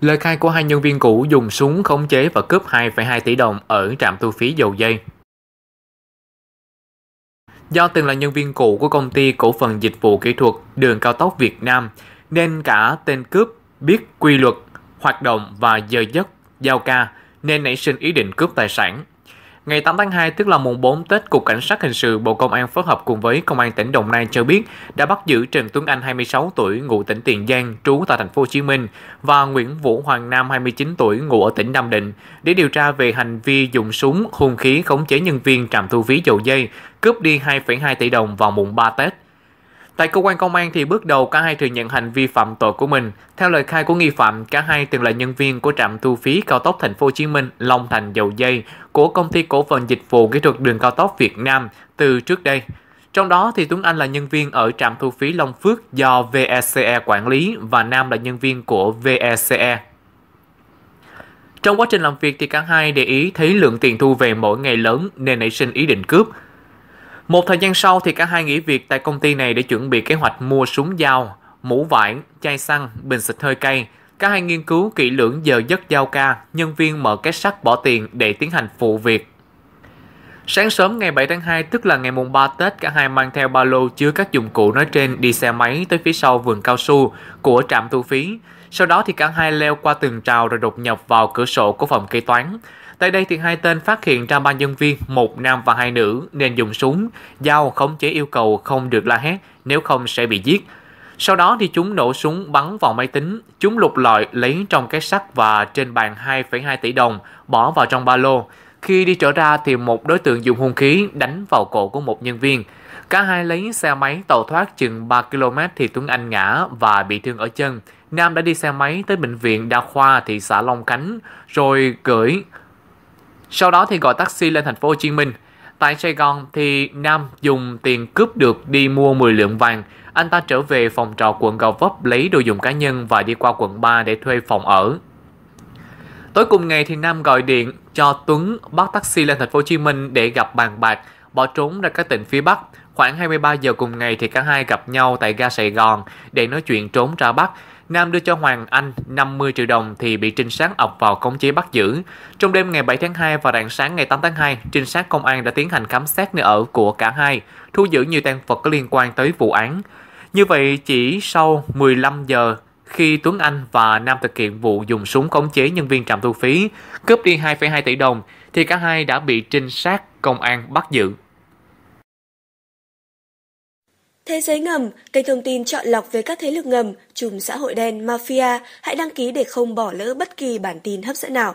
Lời khai của hai nhân viên cũ dùng súng khống chế và cướp 2,2 tỷ đồng ở trạm thu phí dầu dây. Do từng là nhân viên cũ của công ty cổ phần dịch vụ kỹ thuật đường cao tốc Việt Nam, nên cả tên cướp biết quy luật, hoạt động và giờ giấc, giao ca, nên nảy sinh ý định cướp tài sản Ngày 8 tháng 2, tức là mùng 4 Tết, Cục Cảnh sát Hình sự Bộ Công an phối hợp cùng với Công an tỉnh Đồng Nai cho biết đã bắt giữ Trần Tuấn Anh 26 tuổi, ngụ tỉnh Tiền Giang, trú tại thành phố Hồ Chí Minh và Nguyễn Vũ Hoàng Nam 29 tuổi, ngụ ở tỉnh Nam Định để điều tra về hành vi dùng súng, hung khí khống chế nhân viên trạm thu phí dầu dây, cướp đi 2,2 tỷ đồng vào mùng 3 Tết. Tại cơ quan công an thì bước đầu cả hai thừa nhận hành vi phạm tội của mình. Theo lời khai của nghi phạm, cả hai từng là nhân viên của trạm thu phí cao tốc thành phố Hồ Chí Minh Long Thành Dầu Dây của công ty cổ phần dịch vụ kỹ thuật đường cao tốc Việt Nam từ trước đây. Trong đó thì Tuấn Anh là nhân viên ở trạm thu phí Long Phước do VECE e quản lý và Nam là nhân viên của VECE. E. Trong quá trình làm việc thì cả hai để ý thấy lượng tiền thu về mỗi ngày lớn nên nảy sinh ý định cướp – một thời gian sau thì cả hai nghỉ việc tại công ty này để chuẩn bị kế hoạch mua súng dao, mũ vải, chai xăng, bình xịt hơi cay. Cả hai nghiên cứu kỹ lưỡng giờ giấc giao ca, nhân viên mở két sắt bỏ tiền để tiến hành phụ việc. Sáng sớm ngày 7 tháng 2, tức là ngày mùng 3 Tết, cả hai mang theo ba lô chứa các dụng cụ nói trên đi xe máy tới phía sau vườn cao su của trạm thu phí. Sau đó thì cả hai leo qua tường trào rồi đột nhập vào cửa sổ của phòng kế toán. Tại đây thì hai tên phát hiện ra ba nhân viên, một nam và hai nữ nên dùng súng, dao khống chế yêu cầu không được la hét, nếu không sẽ bị giết. Sau đó thì chúng nổ súng bắn vào máy tính, chúng lục lọi lấy trong cái sắt và trên bàn 2,2 tỷ đồng, bỏ vào trong ba lô. Khi đi trở ra thì một đối tượng dùng hung khí đánh vào cổ của một nhân viên. Cả hai lấy xe máy tàu thoát chừng 3 km thì Tuấn Anh ngã và bị thương ở chân. Nam đã đi xe máy tới bệnh viện đa khoa thị xã Long Khánh rồi gửi sau đó thì gọi taxi lên thành phố Hồ Chí Minh. Tại Sài Gòn thì Nam dùng tiền cướp được đi mua 10 lượng vàng. Anh ta trở về phòng trọ quận Gò Vấp lấy đồ dùng cá nhân và đi qua quận 3 để thuê phòng ở. Tối cùng ngày thì Nam gọi điện cho Tuấn bắt taxi lên thành phố Hồ Chí Minh để gặp bàn bạc bỏ trốn ra các tỉnh phía Bắc. Khoảng 23 giờ cùng ngày thì cả hai gặp nhau tại ga Sài Gòn để nói chuyện trốn ra Bắc. Nam đưa cho Hoàng Anh 50 triệu đồng thì bị trinh sát ập vào công chế bắt giữ. Trong đêm ngày 7 tháng 2 và rạng sáng ngày 8 tháng 2, trinh sát công an đã tiến hành khám xét nơi ở của cả hai, thu giữ nhiều tăng vật có liên quan tới vụ án. Như vậy, chỉ sau 15 giờ khi Tuấn Anh và Nam thực hiện vụ dùng súng khống chế nhân viên trạm thu phí, cướp đi 2,2 tỷ đồng, thì cả hai đã bị trinh sát công an bắt giữ. Thế giới ngầm, kênh thông tin chọn lọc về các thế lực ngầm, chùm xã hội đen, mafia, hãy đăng ký để không bỏ lỡ bất kỳ bản tin hấp dẫn nào.